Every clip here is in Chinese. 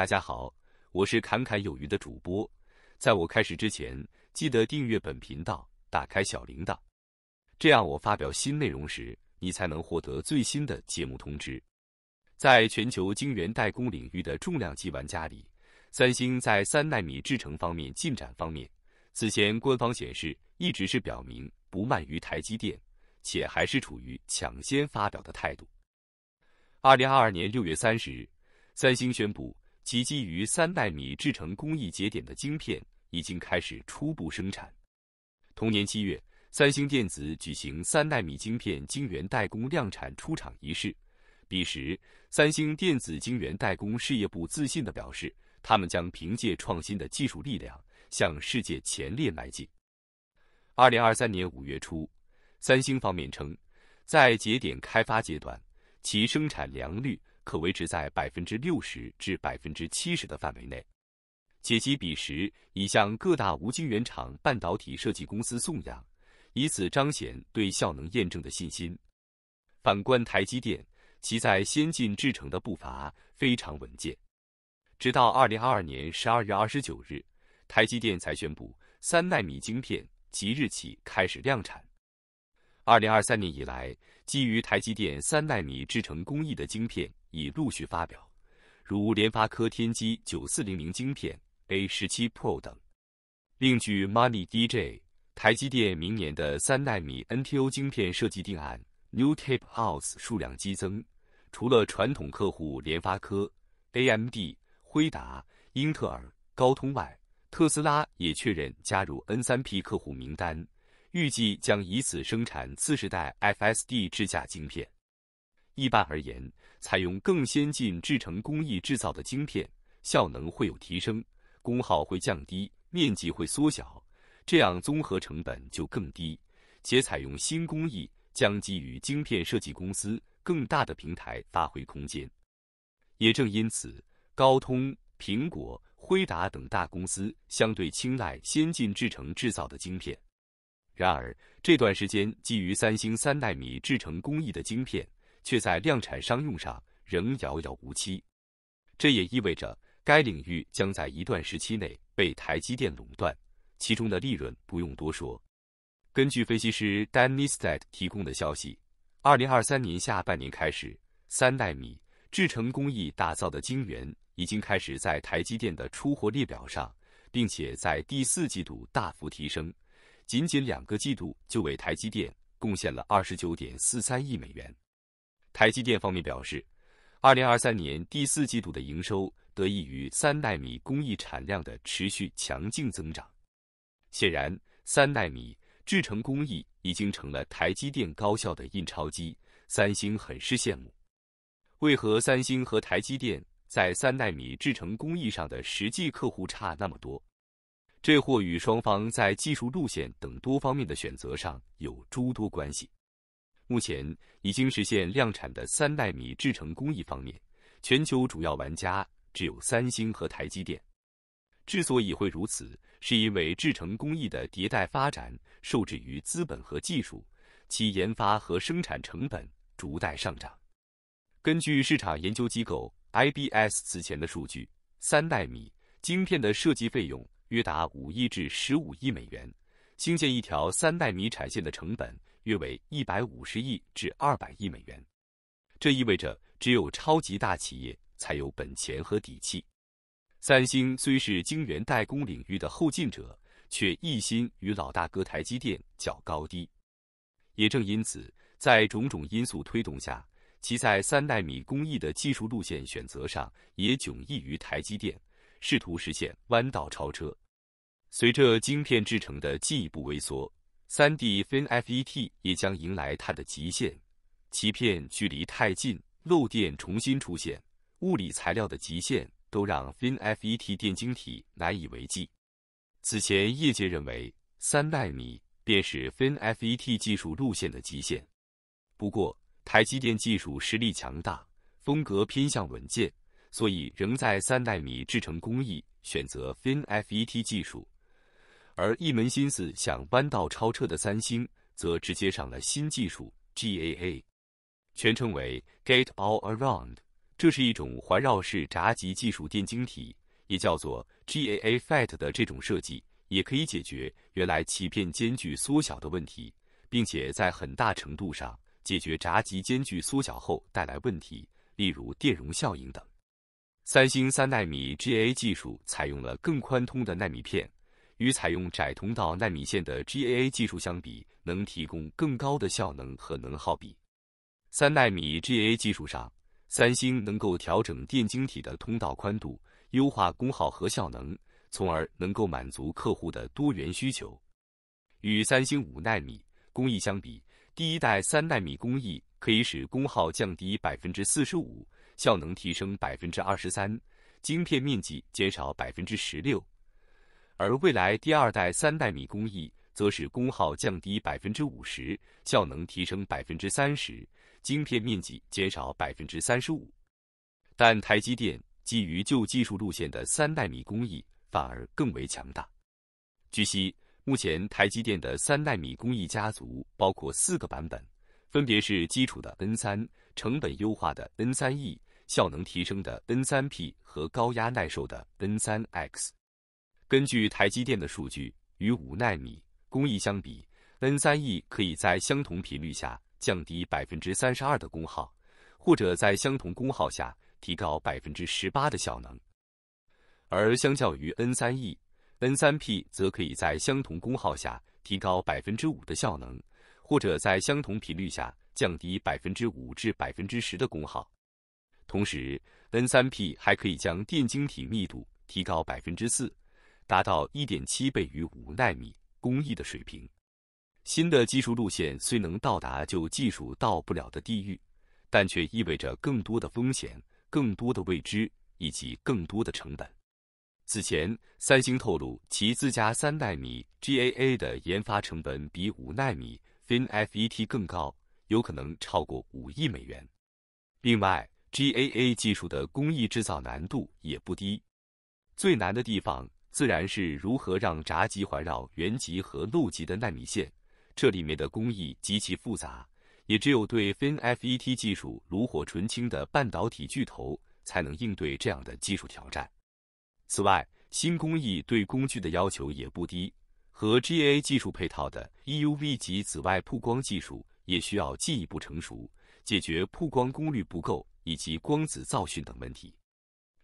大家好，我是侃侃有余的主播。在我开始之前，记得订阅本频道，打开小铃铛，这样我发表新内容时，你才能获得最新的节目通知。在全球晶圆代工领域的重量级玩家里，三星在三纳米制程方面进展方面，此前官方显示一直是表明不慢于台积电，且还是处于抢先发表的态度。二零二二年六月三十日，三星宣布。其基于三纳米制成工艺节点的晶片已经开始初步生产。同年七月，三星电子举行三纳米晶片晶圆代工量产出厂仪式。彼时，三星电子晶圆代工事业部自信的表示，他们将凭借创新的技术力量向世界前列迈进。二零二三年五月初，三星方面称，在节点开发阶段，其生产良率。可维持在百分之六十至百分之七十的范围内，且其彼时已向各大无晶圆厂半导体设计公司送样，以此彰显对效能验证的信心。反观台积电，其在先进制程的步伐非常稳健，直到二零二二年十二月二十九日，台积电才宣布三纳米晶片即日起开始量产。二零二三年以来，基于台积电三纳米制程工艺的晶片。已陆续发表，如联发科天玑九四零零晶片、A 十七 Pro 等。另据 Money DJ，台积电明年的三纳米 NTO 晶片设计定案 New t a p e h o u s e 数量激增，除了传统客户联发科、AMD、辉达、英特尔、高通外，特斯拉也确认加入 N 三 P 客户名单，预计将以此生产四十代 FSD 支架晶片。一般而言，采用更先进制成工艺制造的晶片，效能会有提升，功耗会降低，面积会缩小，这样综合成本就更低。且采用新工艺将给予晶片设计公司更大的平台发挥空间。也正因此，高通、苹果、辉达等大公司相对青睐先进制成制造的晶片。然而这段时间基于三星三纳米制成工艺的晶片。却在量产商用上仍遥遥无期，这也意味着该领域将在一段时期内被台积电垄断，其中的利润不用多说。根据分析师 d a n n i Stead 提供的消息，二零二三年下半年开始，三纳米制程工艺打造的晶圆已经开始在台积电的出货列表上，并且在第四季度大幅提升，仅仅两个季度就为台积电贡献了二十九点四三亿美元。台积电方面表示，二零二三年第四季度的营收得益于三纳米工艺产量的持续强劲增长。显然，三纳米制程工艺已经成了台积电高效的印钞机，三星很是羡慕。为何三星和台积电在三纳米制程工艺上的实际客户差那么多？这或与双方在技术路线等多方面的选择上有诸多关系。目前已经实现量产的三纳米制程工艺方面，全球主要玩家只有三星和台积电。之所以会如此，是因为制程工艺的迭代发展受制于资本和技术，其研发和生产成本逐代上涨。根据市场研究机构 I B S 此前的数据，三纳米晶片的设计费用约达五亿至十五亿美元，新建一条三纳米产线的成本。约为一百五十亿至二百亿美元，这意味着只有超级大企业才有本钱和底气。三星虽是晶圆代工领域的后进者，却一心与老大哥台积电较高低。也正因此，在种种因素推动下，其在三纳米工艺的技术路线选择上也迥异于台积电，试图实现弯道超车。随着晶片制程的进一步萎缩。3D FinFET 也将迎来它的极限，欺片距离太近，漏电重新出现，物理材料的极限都让 FinFET 电晶体难以为继。此前业界认为三纳米便是 FinFET 技术路线的极限，不过台积电技术实力强大，风格偏向稳健，所以仍在三纳米制成工艺选择 FinFET 技术。而一门心思想弯道超车的三星，则直接上了新技术 GAA，全称为 Gate All Around，这是一种环绕式栅极技术电晶体，也叫做 GAA FET 的这种设计，也可以解决原来鳍片间距缩小的问题，并且在很大程度上解决栅极间距缩小后带来问题，例如电容效应等。三星三纳米 GAA 技术采用了更宽通的纳米片。与采用窄通道纳米线的 GAA 技术相比，能提供更高的效能和能耗比。三纳米 GAA 技术上，三星能够调整电晶体的通道宽度，优化功耗和效能，从而能够满足客户的多元需求。与三星五纳米工艺相比，第一代三纳米工艺可以使功耗降低百分之四十五，效能提升百分之二十三，晶片面积减少百分之十六。而未来第二代三纳米工艺，则使功耗降低百分之五十，效能提升百分之三十，晶片面积减少百分之三十五。但台积电基于旧技术路线的三纳米工艺反而更为强大。据悉，目前台积电的三纳米工艺家族包括四个版本，分别是基础的 N3、成本优化的 N3E、效能提升的 N3P 和高压耐受的 N3X。根据台积电的数据，与五纳米工艺相比，N3E 可以在相同频率下降低百分之三十二的功耗，或者在相同功耗下提高百分之十八的效能。而相较于 N3E，N3P 则可以在相同功耗下提高百分之五的效能，或者在相同频率下降低百分之五至百分之十的功耗。同时，N3P 还可以将电晶体密度提高百分之四。达到一点七倍于五纳米工艺的水平。新的技术路线虽能到达就技术到不了的地域，但却意味着更多的风险、更多的未知以及更多的成本。此前，三星透露其自家三纳米 GAA 的研发成本比五纳米 FinFET 更高，有可能超过五亿美元。另外，GAA 技术的工艺制造难度也不低，最难的地方。自然是如何让闸极环绕原极和漏极的纳米线？这里面的工艺极其复杂，也只有对 FinFET 技术炉火纯青的半导体巨头才能应对这样的技术挑战。此外，新工艺对工具的要求也不低，和 GA 技术配套的 EUV 级紫外曝光技术也需要进一步成熟，解决曝光功率不够以及光子造讯等问题。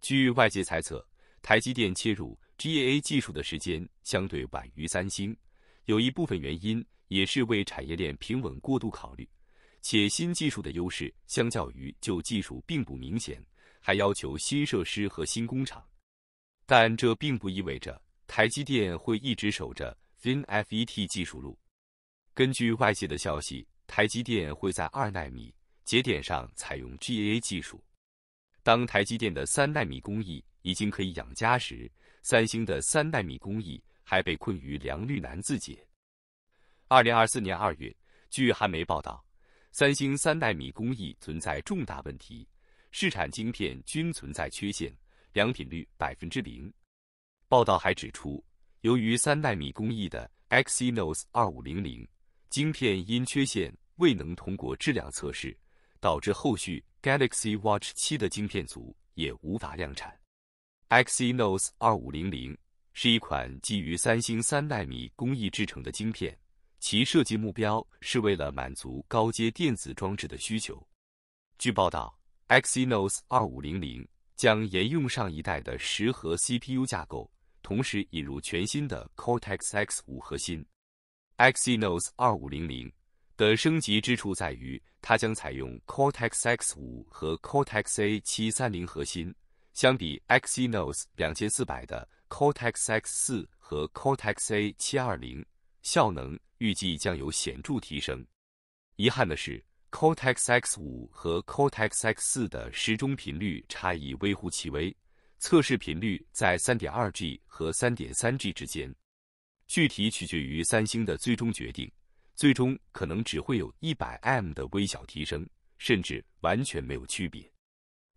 据外界猜测，台积电切入。GAA 技术的时间相对晚于三星，有一部分原因也是为产业链平稳过渡考虑，且新技术的优势相较于旧技术并不明显，还要求新设施和新工厂。但这并不意味着台积电会一直守着 FinFET 技术路。根据外界的消息，台积电会在二纳米节点上采用 GAA 技术。当台积电的三纳米工艺已经可以养家时，三星的三纳米工艺还被困于良率难自解。二零二四年二月，据韩媒报道，三星三纳米工艺存在重大问题，试产晶片均存在缺陷，良品率百分之零。报道还指出，由于三纳米工艺的 Exynos 二五零零晶片因缺陷未能通过质量测试，导致后续 Galaxy Watch 七的晶片组也无法量产。Exynos 2500是一款基于三星三纳米工艺制成的晶片，其设计目标是为了满足高阶电子装置的需求。据报道，Exynos 2500将沿用上一代的十核 CPU 架构，同时引入全新的 Cortex X5 核心。Exynos 2500的升级之处在于，它将采用 Cortex X5 和 Cortex A730 核心。相比 Exynos 2400的 Cortex X4 和 Cortex A720，效能预计将有显著提升。遗憾的是，Cortex X5 和 Cortex X4 的时钟频率差异微乎其微，测试频率在 3.2G 和 3.3G 之间，具体取决于三星的最终决定。最终可能只会有 100M 的微小提升，甚至完全没有区别。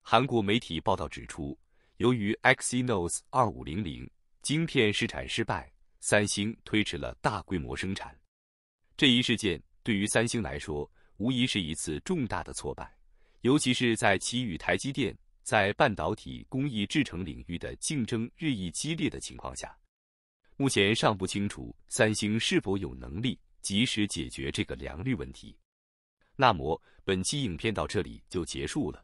韩国媒体报道指出，由于 Exynos 二五零零晶片试产失败，三星推迟了大规模生产。这一事件对于三星来说，无疑是一次重大的挫败，尤其是在其与台积电在半导体工艺制程领域的竞争日益激烈的情况下。目前尚不清楚三星是否有能力及时解决这个良率问题。那么，本期影片到这里就结束了。